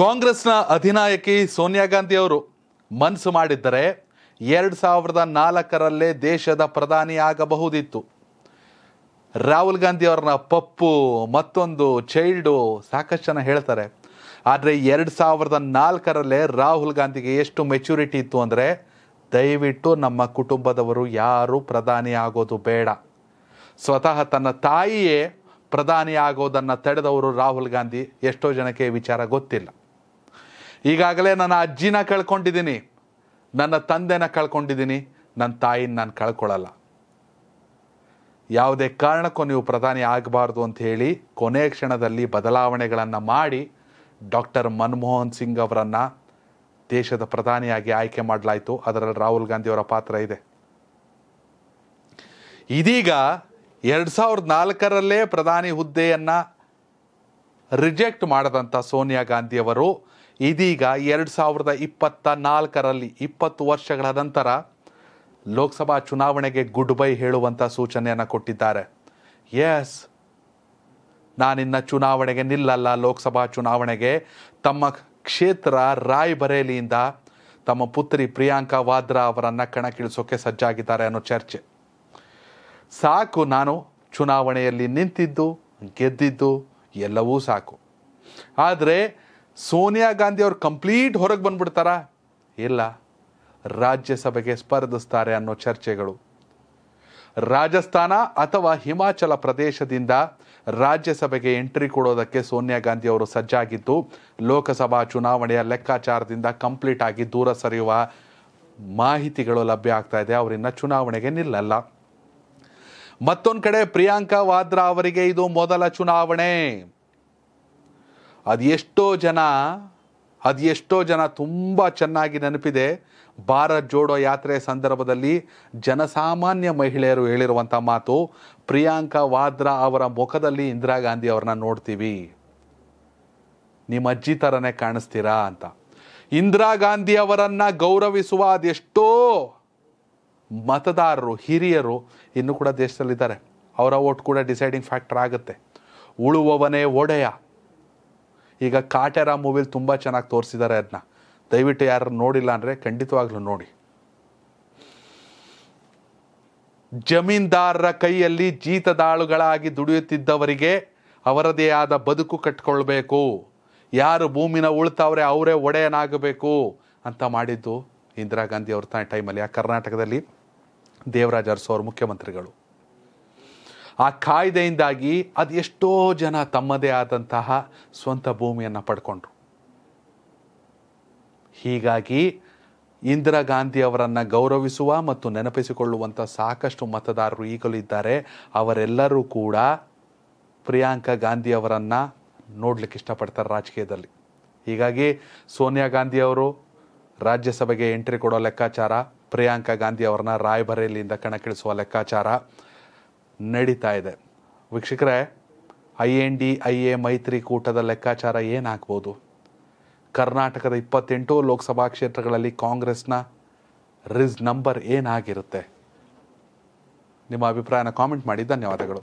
ಕಾಂಗ್ರೆಸ್ನ ಅಧಿನಾಯಕಿ ಸೋನಿಯಾ ಗಾಂಧಿ ಅವರು ಮನಸ್ಸು ಮಾಡಿದ್ದರೆ ಎರಡು ಸಾವಿರದ ನಾಲ್ಕರಲ್ಲೇ ದೇಶದ ಪ್ರಧಾನಿ ಆಗಬಹುದಿತ್ತು ರಾಹುಲ್ ಗಾಂಧಿ ಅವ್ರನ್ನ ಪಪ್ಪು ಮತ್ತೊಂದು ಚೈಲ್ಡು ಸಾಕಷ್ಟು ಜನ ಹೇಳ್ತಾರೆ ಆದರೆ ಎರಡು ಸಾವಿರದ ನಾಲ್ಕರಲ್ಲೇ ರಾಹುಲ್ ಗಾಂಧಿಗೆ ಎಷ್ಟು ಮೆಚುರಿಟಿ ಇತ್ತು ಅಂದರೆ ದಯವಿಟ್ಟು ನಮ್ಮ ಕುಟುಂಬದವರು ಯಾರು ಪ್ರಧಾನಿ ಆಗೋದು ಬೇಡ ಸ್ವತಃ ತನ್ನ ತಾಯಿಯೇ ಪ್ರಧಾನಿ ಆಗೋದನ್ನು ತಡೆದವರು ರಾಹುಲ್ ಗಾಂಧಿ ಎಷ್ಟೋ ಜನಕ್ಕೆ ವಿಚಾರ ಗೊತ್ತಿಲ್ಲ ಈಗಾಗಲೇ ನನ್ನ ಅಜ್ಜಿನ ಕಳ್ಕೊಂಡಿದ್ದೀನಿ ನನ್ನ ತಂದೆನ ಕಳ್ಕೊಂಡಿದ್ದೀನಿ ನನ್ನ ತಾಯಿನ ನಾನು ಕಳ್ಕೊಳ್ಳಲ್ಲ ಯಾವುದೇ ಕಾರಣಕ್ಕೂ ನೀವು ಪ್ರಧಾನಿ ಆಗಬಾರ್ದು ಅಂತ ಹೇಳಿ ಕೊನೆ ಕ್ಷಣದಲ್ಲಿ ಬದಲಾವಣೆಗಳನ್ನು ಮಾಡಿ ಡಾಕ್ಟರ್ ಮನಮೋಹನ್ ಸಿಂಗ್ ಅವರನ್ನು ದೇಶದ ಪ್ರಧಾನಿಯಾಗಿ ಆಯ್ಕೆ ಮಾಡಲಾಯಿತು ಅದರಲ್ಲಿ ರಾಹುಲ್ ಗಾಂಧಿಯವರ ಪಾತ್ರ ಇದೆ ಇದೀಗ ಎರಡು ಸಾವಿರದ ನಾಲ್ಕರಲ್ಲೇ ಪ್ರಧಾನಿ ಹುದ್ದೆಯನ್ನು ರಿಜೆಕ್ಟ್ ಮಾಡದಂಥ ಸೋನಿಯಾ ಗಾಂಧಿಯವರು ಇದೀಗ ಎರಡು ಸಾವಿರದ ಇಪ್ಪತ್ತ ನಾಲ್ಕರಲ್ಲಿ ಇಪ್ಪತ್ತು ವರ್ಷಗಳ ನಂತರ ಲೋಕಸಭಾ ಚುನಾವಣೆಗೆ ಗುಡ್ ಬೈ ಹೇಳುವಂಥ ಸೂಚನೆಯನ್ನು ಕೊಟ್ಟಿದ್ದಾರೆ ಎಸ್ ನಾನಿನ್ನ ಚುನಾವಣೆಗೆ ನಿಲ್ಲಲ್ಲ ಲೋಕಸಭಾ ಚುನಾವಣೆಗೆ ತಮ್ಮ ಕ್ಷೇತ್ರ ರಾಯ್ಬರೇಲಿಯಿಂದ ತಮ್ಮ ಪುತ್ರಿ ಪ್ರಿಯಾಂಕಾ ವಾದ್ರಾ ಅವರನ್ನು ಕಣಕ್ಕಿಳಿಸೋಕೆ ಸಜ್ಜಾಗಿದ್ದಾರೆ ಅನ್ನೋ ಚರ್ಚೆ ಸಾಕು ನಾನು ಚುನಾವಣೆಯಲ್ಲಿ ನಿಂತಿದ್ದು ಗೆದ್ದಿದ್ದು ಎಲ್ಲವೂ ಸಾಕು ಆದರೆ ಸೋನಿಯಾ ಗಾಂಧಿ ಅವರು ಕಂಪ್ಲೀಟ್ ಹೊರಗೆ ಬಂದ್ಬಿಡ್ತಾರಾ ಇಲ್ಲ ರಾಜ್ಯಸಭೆಗೆ ಸ್ಪರ್ಧಿಸ್ತಾರೆ ಅನ್ನೋ ಚರ್ಚೆಗಳು ರಾಜಸ್ಥಾನ ಅಥವಾ ಹಿಮಾಚಲ ಪ್ರದೇಶದಿಂದ ರಾಜ್ಯಸಭೆಗೆ ಎಂಟ್ರಿ ಕೊಡೋದಕ್ಕೆ ಸೋನಿಯಾ ಗಾಂಧಿ ಅವರು ಸಜ್ಜಾಗಿದ್ದು ಲೋಕಸಭಾ ಚುನಾವಣೆಯ ಲೆಕ್ಕಾಚಾರದಿಂದ ಕಂಪ್ಲೀಟ್ ಆಗಿ ದೂರ ಸರಿಯುವ ಮಾಹಿತಿಗಳು ಲಭ್ಯ ಆಗ್ತಾ ಇದೆ ಅವರಿಂದ ಚುನಾವಣೆಗೆ ನಿಲ್ಲಲ್ಲ ಮತ್ತೊಂದು ಕಡೆ ಪ್ರಿಯಾಂಕಾ ವಾದ್ರಾ ಅವರಿಗೆ ಇದು ಮೊದಲ ಚುನಾವಣೆ ಅದೆಷ್ಟೋ ಜನ ಅದೆಷ್ಟೋ ಜನ ತುಂಬ ಚೆನ್ನಾಗಿ ನೆನಪಿದೆ ಭಾರತ್ ಜೋಡೋ ಯಾತ್ರೆ ಸಂದರ್ಭದಲ್ಲಿ ಜನಸಾಮಾನ್ಯ ಮಹಿಳೆಯರು ಹೇಳಿರುವಂಥ ಮಾತು ಪ್ರಿಯಾಂಕಾ ವಾದ್ರಾ ಅವರ ಮುಖದಲ್ಲಿ ಇಂದಿರಾ ಗಾಂಧಿ ಅವ್ರನ್ನ ನೋಡ್ತೀವಿ ನಿಮ್ಮ ಅಜ್ಜಿ ಥರನೇ ಕಾಣಿಸ್ತೀರಾ ಅಂತ ಇಂದಿರಾ ಗಾಂಧಿ ಅವರನ್ನು ಗೌರವಿಸುವ ಅದೆಷ್ಟೋ ಮತದಾರರು ಹಿರಿಯರು ಇನ್ನೂ ಕೂಡ ದೇಶದಲ್ಲಿದ್ದಾರೆ ಅವರ ಓಟ್ ಕೂಡ ಡಿಸೈಡಿಂಗ್ ಫ್ಯಾಕ್ಟರ್ ಆಗುತ್ತೆ ಉಳುವವನೇ ಒಡೆಯ ಈಗ ಕಾಟೆರ ಮೂವಿಲಿ ತುಂಬ ಚೆನ್ನಾಗಿ ತೋರಿಸಿದ್ದಾರೆ ಅದನ್ನ ದಯವಿಟ್ಟು ಯಾರು ನೋಡಿಲ್ಲ ಅಂದರೆ ಖಂಡಿತವಾಗ್ಲೂ ನೋಡಿ ಜಮೀನ್ದಾರರ ಕೈಯಲ್ಲಿ ಜೀತದಾಳುಗಳಾಗಿ ದುಡಿಯುತ್ತಿದ್ದವರಿಗೆ ಅವರದೇ ಆದ ಬದುಕು ಕಟ್ಕೊಳ್ಬೇಕು ಯಾರು ಭೂಮಿನ ಉಳ್ತಾವ್ರೆ ಅವರೇ ಒಡೆಯನಾಗಬೇಕು ಅಂತ ಮಾಡಿದ್ದು ಇಂದಿರಾ ಗಾಂಧಿ ಅವ್ರ ಟೈಮಲ್ಲಿ ಆ ಕರ್ನಾಟಕದಲ್ಲಿ ದೇವರಾಜ ಅರಸು ಅವರು ಮುಖ್ಯಮಂತ್ರಿಗಳು ಆ ಕಾಯ್ದೆಯಿಂದಾಗಿ ಅದು ಎಷ್ಟೋ ಜನ ತಮ್ಮದೇ ಆದಂತಹ ಸ್ವಂತ ಭೂಮಿಯನ್ನು ಪಡ್ಕೊಂಡ್ರು ಹೀಗಾಗಿ ಇಂದಿರಾ ಗಾಂಧಿ ಅವರನ್ನು ಗೌರವಿಸುವ ಮತ್ತು ನೆನಪಿಸಿಕೊಳ್ಳುವಂಥ ಸಾಕಷ್ಟು ಮತದಾರರು ಈಗಲೂ ಇದ್ದಾರೆ ಅವರೆಲ್ಲರೂ ಕೂಡ ಪ್ರಿಯಾಂಕಾ ಗಾಂಧಿ ಅವರನ್ನು ನೋಡ್ಲಿಕ್ಕೆ ಇಷ್ಟಪಡ್ತಾರೆ ರಾಜಕೀಯದಲ್ಲಿ ಹೀಗಾಗಿ ಸೋನಿಯಾ ಗಾಂಧಿ ಅವರು ರಾಜ್ಯಸಭೆಗೆ ಎಂಟ್ರಿ ಕೊಡೋ ಲೆಕ್ಕಾಚಾರ ಪ್ರಿಯಾಂಕಾ ಗಾಂಧಿ ಅವರನ್ನ ರಾಯಬರೇಲಿಯಿಂದ ಕಣಕ್ಕಿಳಿಸುವ ಲೆಕ್ಕಾಚಾರ ನಡೀತಾ ಇದೆ ವೀಕ್ಷಕರೇ I N D I A ಮೈತ್ರಿ ಕೂಟದ ಲೆಕ್ಕಾಚಾರ ಏನಾಗ್ಬೋದು ಕರ್ನಾಟಕದ ಇಪ್ಪತ್ತೆಂಟು ಲೋಕಸಭಾ ಕ್ಷೇತ್ರಗಳಲ್ಲಿ ಕಾಂಗ್ರೆಸ್ನ ರಿಸ್ ನಂಬರ್ ಏನಾಗಿರುತ್ತೆ ನಿಮ್ಮ ಅಭಿಪ್ರಾಯನ ಕಾಮೆಂಟ್ ಮಾಡಿ ಧನ್ಯವಾದಗಳು